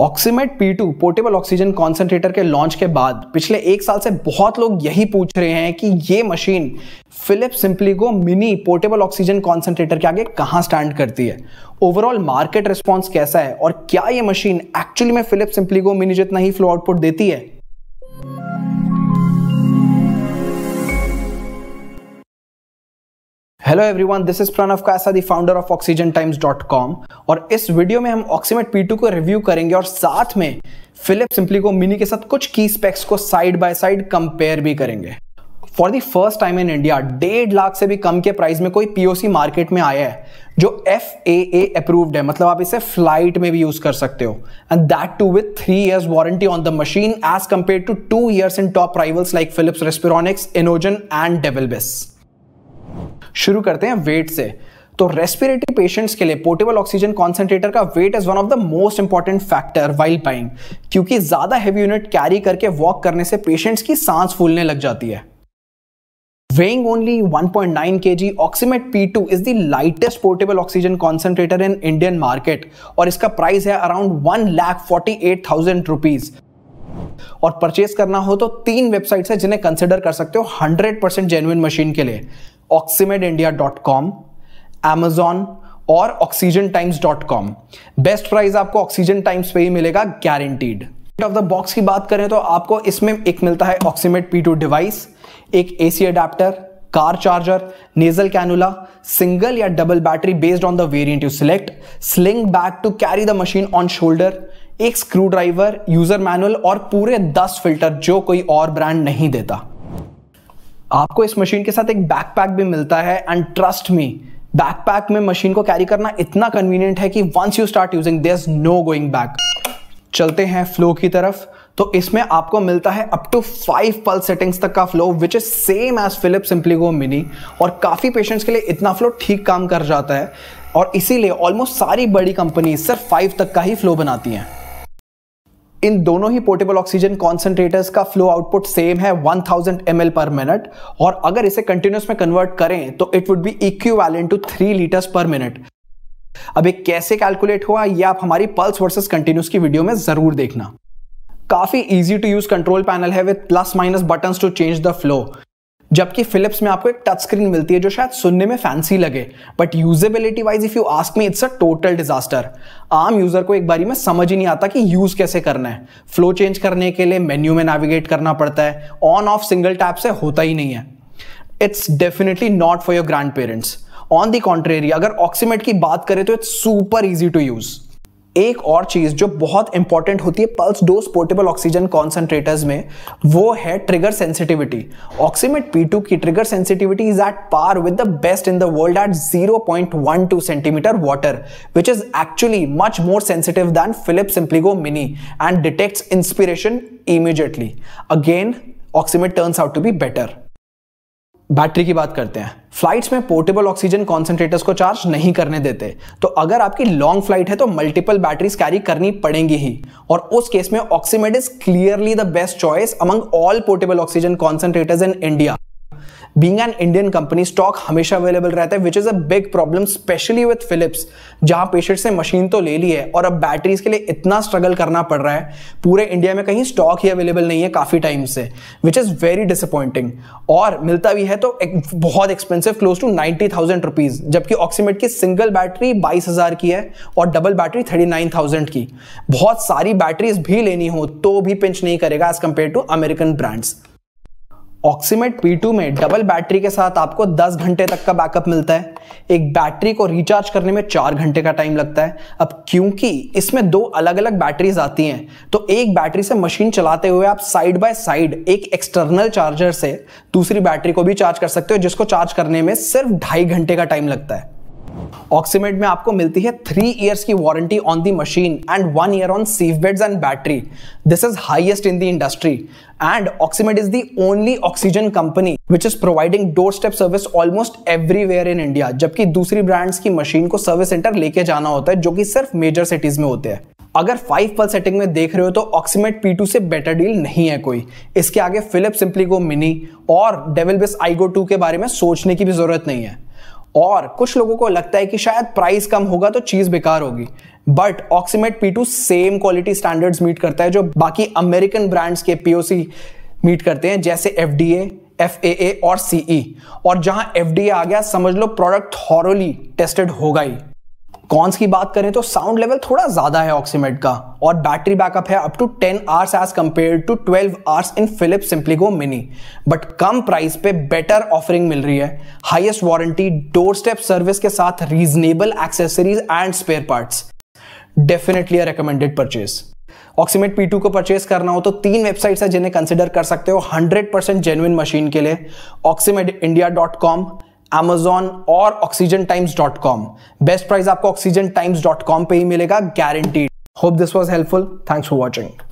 ऑक्सीमेट P two portable oxygen concentrator के launch के बाद पिछले एक साल से बहुत लोग यही पूछ रहे हैं कि ये machine Philip SimplyGo mini portable oxygen concentrator के आगे कहाँ स्टैंड करती है ओवरऑल मार्केट रिस्पॉन्स कैसा है और क्या ये मशीन एक्चुअली में फिलिप सिंप्लीगो मिनी जितना ही फ्लो आउटपुट देती है hello everyone this is Pranav Kasa the founder of Oxygen Times dot com और इस वीडियो में हम ऑक्सीमेट पी को रिव्यू करेंगे और साथ में फिलिप सिंपली को मिनी के साथ कुछ की स्पेक्स को साइड बाय साइड कंपेयर भी करेंगे for the first time in India डेढ़ लाख से भी कम के प्राइस में कोई पीओसी मार्केट में आया है जो एफ ए ए अप्रूव्ड है मतलब आप इसे फ्लाइट में भी यूज कर सकते हो and that too with three years warranty on the machine as compare to two years in top rivals like Philips Respironics Inogen and DeVilbiss शुरू करते हैं वेट से तो रेस्पिरेटरी पेशेंट्स के लिए पोर्टेबल ऑक्सीजन कॉन्सेंट्रेटर का weight is one of the most important factor while buying क्योंकि ज्यादा हैवी यूनिट कैरी करके वॉक करने से पेशेंट्स की सांस फूलने लग जाती है वेइंग ओनली 1.9 पॉइंट नाइन के kg, Oxymet P2 is the lightest portable oxygen concentrator in Indian market और इसका प्राइस है around one lakh forty eight thousand rupees और परचेज करना हो तो तीन वेबसाइट्स है जिन्हें कंसिडर कर सकते हो हंड्रेड परसेंट जेन्युन मशीन के लिए ऑक्सीमेड amazon और Oxygen Times dot com best price आपको ऑक्सीजन टाइम्स पे ही मिलेगा गारंटीड ऑफ द बॉक्स की बात करें तो आपको इसमें एक मिलता है ऑक्सीमेट पी टू डिवाइस एक AC adapter car charger nasal cannula single या double battery based on the variant you select sling bag to carry the machine on shoulder एक स्क्रू ड्राइवर यूजर मैनुअल और पूरे दस filter जो कोई और brand नहीं देता आपको इस मशीन के साथ एक बैकपैक भी मिलता है एंड ट्रस्ट मी बैकपैक में मशीन को कैरी करना इतना कन्वीनियंट है कि once you start using this no going back चलते हैं फ्लो की तरफ तो इसमें आपको मिलता है up to five pulse settings तक का flow which is same as Philip SimplyGo mini और काफ़ी पेशेंट्स के लिए इतना फ्लो ठीक काम कर जाता है और इसीलिए ऑलमोस्ट सारी बड़ी कंपनी सिर्फ फाइव तक का ही फ्लो बनाती हैं इन दोनों ही पोर्टेबल ऑक्सीजन कॉन्सेंट्रेटर्स का फ्लो आउटपुट सेम है 1000 थाउजेंड पर मिनट और अगर इसे कंटिन्यूस में कन्वर्ट करें तो it would be equivalent to three litres per minute अब एक कैसे कैलकुलेट हुआ ये आप हमारी पल्स वर्सेस कंटिन्यूस की वीडियो में जरूर देखना काफी easy to use control panel है with plus minus button to change the flow जबकि फिलिप्स में आपको एक टच स्क्रीन मिलती है जो शायद सुनने में फैंसी लगे but usability wise if you ask me it's a total disaster आम यूजर को एक बारी में समझ ही नहीं आता कि यूज कैसे करना है फ्लो चेंज करने के लिए मेन्यू में नेविगेट करना पड़ता है ऑन ऑफ सिंगल टैप से होता ही नहीं है it's definitely not for your grandparents on the contrary अगर ऑक्सीमेट की बात करें तो it's super easy to use एक और चीज जो बहुत इंपॉर्टेंट होती है pulse dose portable oxygen concentrators में वो है ट्रिगर सेंसिटिविटी ऑक्सीमेट P2 की trigger sensitivity is at par with the best in the world at 0.12 centimetre water which is actually much more sensitive than Philip SimplyGo mini and detects inspiration immediately again Oxymet turns out to be better battery की बात करते हैं flights में portable oxygen concentrators को charge नहीं करने देते तो अगर आपकी लॉन्ग फ्लाइट है तो मल्टीपल बैटरीज कैरी करनी पड़ेंगी ही और उस केस में Oxymet is clearly the best choice among all portable oxygen concentrators in India being an Indian company stock हमेशा अवेलेबल रहता है which is a big problem specially with Philips जहां patient से मशीन तो ले ली है और अब बैटरीज के लिए इतना स्ट्रगल करना पड़ रहा है पूरे इंडिया में कहीं स्टॉक ही अवेलेबल नहीं है काफ़ी टाइम से विच इज़ वेरी डिसअपॉइंटिंग और मिलता भी है तो एक बहुत expensive close to ninety thousand rupees जबकि ऑक्सीमेट की सिंगल बैटरी बाईस हज़ार की है और double battery thirty nine thousand की बहुत सारी बैटरीज भी लेनी हो तो भी पिंच नहीं करेगा as compare to American brands Oxymet P2 में डबल बैटरी के साथ आपको 10 घंटे तक का बैकअप मिलता है एक बैटरी को रिचार्ज करने में 4 घंटे का टाइम लगता है अब क्योंकि इसमें दो अलग अलग बैटरीज आती हैं तो एक बैटरी से मशीन चलाते हुए आप साइड बाय साइड एक एक्सटर्नल चार्जर से दूसरी बैटरी को भी चार्ज कर सकते हो जिसको चार्ज करने में सिर्फ ढाई घंटे का टाइम लगता है ऑक्सीमेट में आपको मिलती है थ्री इयर्स की warranty on the machine and one year on sieve beds and battery this is highest in the industry and Oxymet is the only oxygen company which is providing door step service almost everywhere in India जबकि दूसरी brands की machine को service centre लेके जाना होता है जो कि सिर्फ मेजर सिटीज में होते हैं अगर फाइव पल सेटिंग में देख रहे हो तो ऑक्सीमेट पी से बेटर डील नहीं है कोई इसके आगे फिलिप सिंपली को मिनी और डेविल बिस आईगो टू के बारे में सोचने की भी जरूरत नहीं है और कुछ लोगों को लगता है कि शायद प्राइस कम होगा तो चीज़ बेकार होगी बट Oxymet P same quality standards meet करता है जो बाकी अमेरिकन ब्रांड्स के पीओसी मीट करते हैं जैसे F D F A A और सीई e। और जहां एफ आ गया समझ लो प्रोडक्ट थॉरली टेस्टेड होगा ही कॉन्स की बात करें तो साउंड लेवल थोड़ा ज़्यादा है ऑक्सीमेट का और बैटरी बैकअप है up to ten hours as compare to twelve hours in Philip SimplyGo mini but कम प्राइस पे बेटर ऑफरिंग मिल रही है highest warranty door step service के साथ reasonable accessories and spare parts definitely recommended purchase Oxymet P2 को purchase करना हो तो तीन वेबसाइट्स हैं जिन्हें कंसिडर कर सकते हो 100% परसेंट जेन्युन मशीन के लिए Oxymet India dot com Amazon और Oxygen Times dot com best price आपको ऑक्सीजन टाइम्स डॉट कॉम पर ही मिलेगा guaranteed hope this was helpful thanks for watching